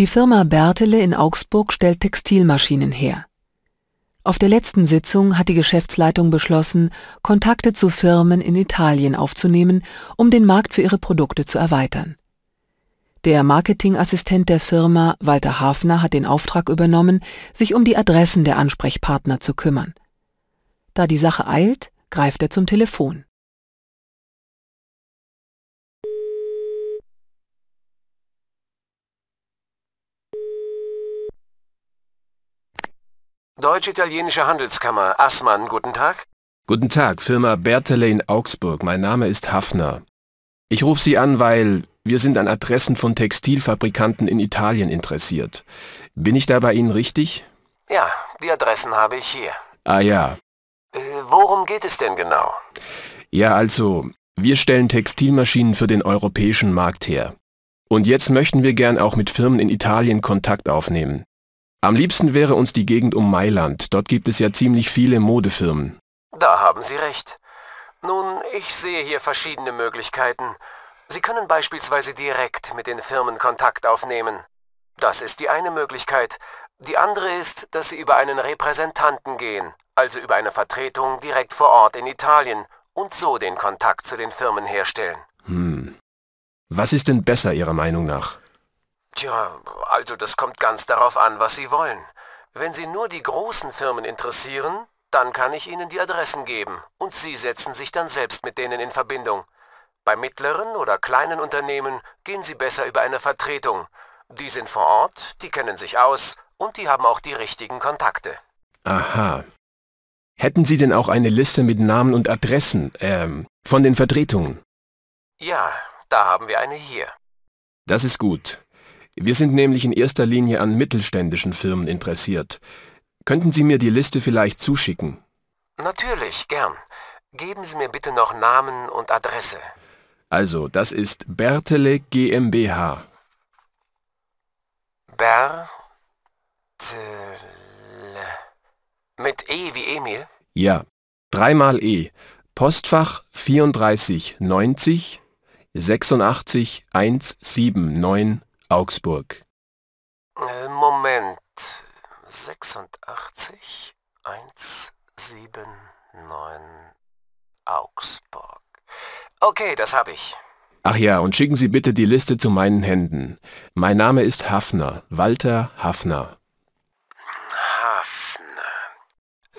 Die Firma Bertele in Augsburg stellt Textilmaschinen her. Auf der letzten Sitzung hat die Geschäftsleitung beschlossen, Kontakte zu Firmen in Italien aufzunehmen, um den Markt für ihre Produkte zu erweitern. Der Marketingassistent der Firma, Walter Hafner, hat den Auftrag übernommen, sich um die Adressen der Ansprechpartner zu kümmern. Da die Sache eilt, greift er zum Telefon. Deutsch-Italienische Handelskammer, Assmann, guten Tag. Guten Tag, Firma Bertele in Augsburg. Mein Name ist Hafner. Ich rufe Sie an, weil wir sind an Adressen von Textilfabrikanten in Italien interessiert. Bin ich da bei Ihnen richtig? Ja, die Adressen habe ich hier. Ah ja. Äh, worum geht es denn genau? Ja, also, wir stellen Textilmaschinen für den europäischen Markt her. Und jetzt möchten wir gern auch mit Firmen in Italien Kontakt aufnehmen. Am liebsten wäre uns die Gegend um Mailand. Dort gibt es ja ziemlich viele Modefirmen. Da haben Sie recht. Nun, ich sehe hier verschiedene Möglichkeiten. Sie können beispielsweise direkt mit den Firmen Kontakt aufnehmen. Das ist die eine Möglichkeit. Die andere ist, dass Sie über einen Repräsentanten gehen, also über eine Vertretung direkt vor Ort in Italien und so den Kontakt zu den Firmen herstellen. Hm. Was ist denn besser Ihrer Meinung nach? Tja, also das kommt ganz darauf an, was Sie wollen. Wenn Sie nur die großen Firmen interessieren, dann kann ich Ihnen die Adressen geben und Sie setzen sich dann selbst mit denen in Verbindung. Bei mittleren oder kleinen Unternehmen gehen Sie besser über eine Vertretung. Die sind vor Ort, die kennen sich aus und die haben auch die richtigen Kontakte. Aha. Hätten Sie denn auch eine Liste mit Namen und Adressen, ähm, von den Vertretungen? Ja, da haben wir eine hier. Das ist gut. Wir sind nämlich in erster Linie an mittelständischen Firmen interessiert. Könnten Sie mir die Liste vielleicht zuschicken? Natürlich, gern. Geben Sie mir bitte noch Namen und Adresse. Also, das ist Bertele GmbH. Bertele. Mit E wie Emil? Ja, dreimal E. Postfach 3490 86 179 Augsburg. Äh, Moment. 86 179 Augsburg. Okay, das habe ich. Ach ja, und schicken Sie bitte die Liste zu meinen Händen. Mein Name ist Hafner, Walter Hafner. Hafner.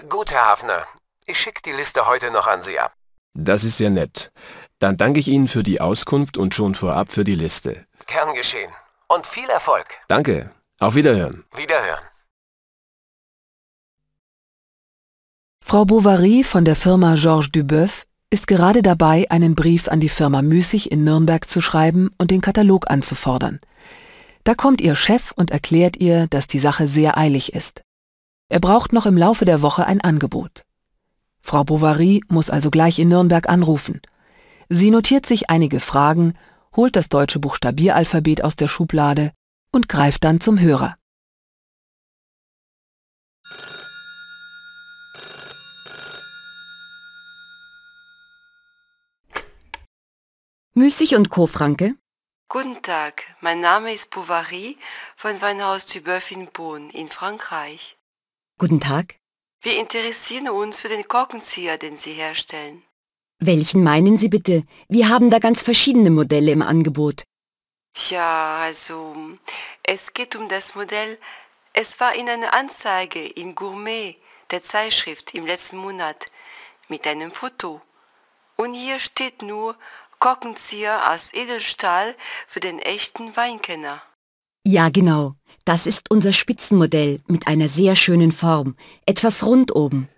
Gut, Herr Hafner. Ich schicke die Liste heute noch an Sie ab. Das ist sehr nett. Dann danke ich Ihnen für die Auskunft und schon vorab für die Liste. Gern geschehen und viel Erfolg. Danke. Auf Wiederhören. Wiederhören. Frau Bovary von der Firma Georges Duboeuf ist gerade dabei, einen Brief an die Firma Müßig in Nürnberg zu schreiben und den Katalog anzufordern. Da kommt ihr Chef und erklärt ihr, dass die Sache sehr eilig ist. Er braucht noch im Laufe der Woche ein Angebot. Frau Bovary muss also gleich in Nürnberg anrufen. Sie notiert sich einige Fragen holt das deutsche Buchstabieralphabet aus der Schublade und greift dann zum Hörer. Müßig und Co. Franke? Guten Tag, mein Name ist Bovary von Weinhaus Dubeuf in Bonn in Frankreich. Guten Tag. Wir interessieren uns für den Korkenzieher, den Sie herstellen. Welchen meinen Sie bitte? Wir haben da ganz verschiedene Modelle im Angebot. Ja, also, es geht um das Modell. Es war in einer Anzeige in Gourmet, der Zeitschrift, im letzten Monat, mit einem Foto. Und hier steht nur Korkenzieher aus Edelstahl für den echten Weinkenner. Ja, genau. Das ist unser Spitzenmodell mit einer sehr schönen Form. Etwas rund oben.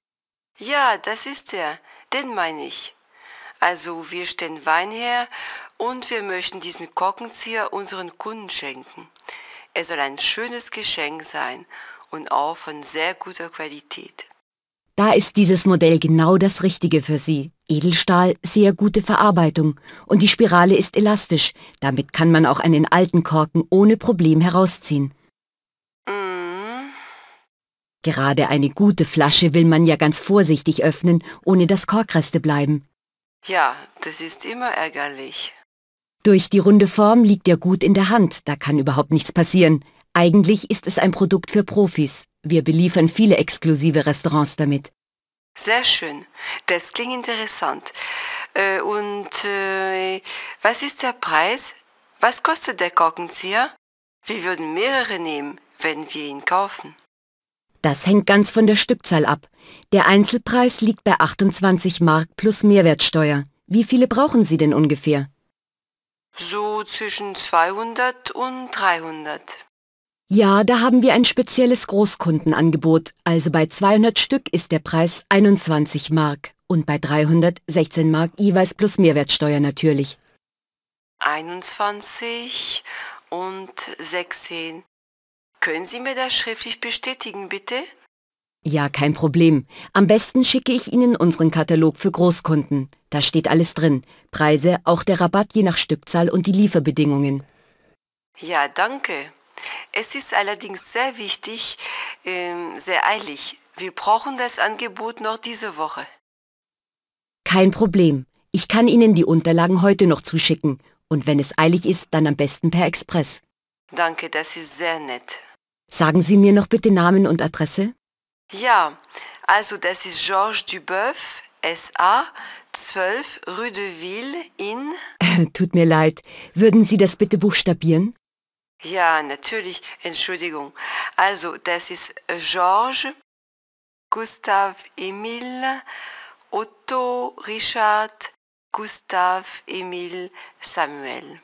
Ja, das ist er. Den meine ich. Also wir stellen Wein her und wir möchten diesen Korkenzieher unseren Kunden schenken. Er soll ein schönes Geschenk sein und auch von sehr guter Qualität. Da ist dieses Modell genau das Richtige für Sie. Edelstahl, sehr gute Verarbeitung und die Spirale ist elastisch. Damit kann man auch einen alten Korken ohne Problem herausziehen. Mm. Gerade eine gute Flasche will man ja ganz vorsichtig öffnen, ohne dass Korkreste bleiben. Ja, das ist immer ärgerlich. Durch die runde Form liegt er gut in der Hand, da kann überhaupt nichts passieren. Eigentlich ist es ein Produkt für Profis. Wir beliefern viele exklusive Restaurants damit. Sehr schön. Das klingt interessant. Äh, und äh, was ist der Preis? Was kostet der Korkenzieher? Wir würden mehrere nehmen, wenn wir ihn kaufen. Das hängt ganz von der Stückzahl ab. Der Einzelpreis liegt bei 28 Mark plus Mehrwertsteuer. Wie viele brauchen Sie denn ungefähr? So zwischen 200 und 300. Ja, da haben wir ein spezielles Großkundenangebot. Also bei 200 Stück ist der Preis 21 Mark und bei 300 16 Mark jeweils plus Mehrwertsteuer natürlich. 21 und 16. Können Sie mir das schriftlich bestätigen, bitte? Ja, kein Problem. Am besten schicke ich Ihnen unseren Katalog für Großkunden. Da steht alles drin. Preise, auch der Rabatt je nach Stückzahl und die Lieferbedingungen. Ja, danke. Es ist allerdings sehr wichtig, äh, sehr eilig. Wir brauchen das Angebot noch diese Woche. Kein Problem. Ich kann Ihnen die Unterlagen heute noch zuschicken. Und wenn es eilig ist, dann am besten per Express. Danke, das ist sehr nett. Sagen Sie mir noch bitte Namen und Adresse? Ja, also das ist Georges Duboeuf, SA, 12 Rue de Ville in... Tut mir leid, würden Sie das bitte buchstabieren? Ja, natürlich, Entschuldigung. Also das ist Georges, Gustav Emile, Otto, Richard, Gustav Emile Samuel.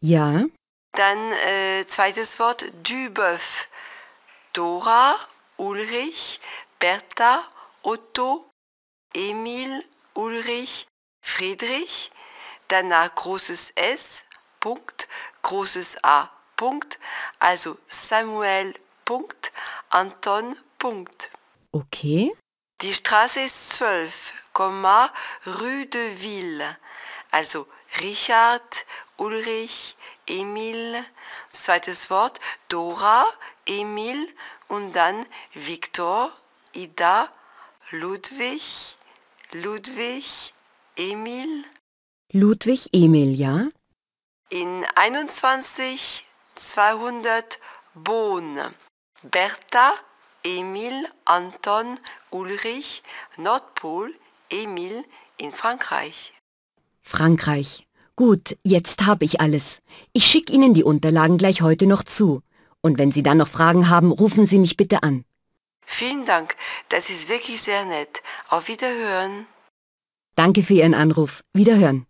Ja. Dann äh, zweites Wort, Duboeuf, Dora, Ulrich, Bertha, Otto, Emil, Ulrich, Friedrich, danach großes S, Punkt, großes A, Punkt, also Samuel, Punkt, Anton, Punkt. Okay. Die Straße ist 12, Rue de Ville, also Richard, Ulrich, Emil, zweites Wort Dora, Emil und dann Viktor, Ida, Ludwig, Ludwig, Emil. Ludwig Emil, ja? In 21 200 Bohn. Bertha, Emil, Anton, Ulrich, Nordpol, Emil in Frankreich. Frankreich. Gut, jetzt habe ich alles. Ich schicke Ihnen die Unterlagen gleich heute noch zu. Und wenn Sie dann noch Fragen haben, rufen Sie mich bitte an. Vielen Dank, das ist wirklich sehr nett. Auf Wiederhören. Danke für Ihren Anruf. Wiederhören.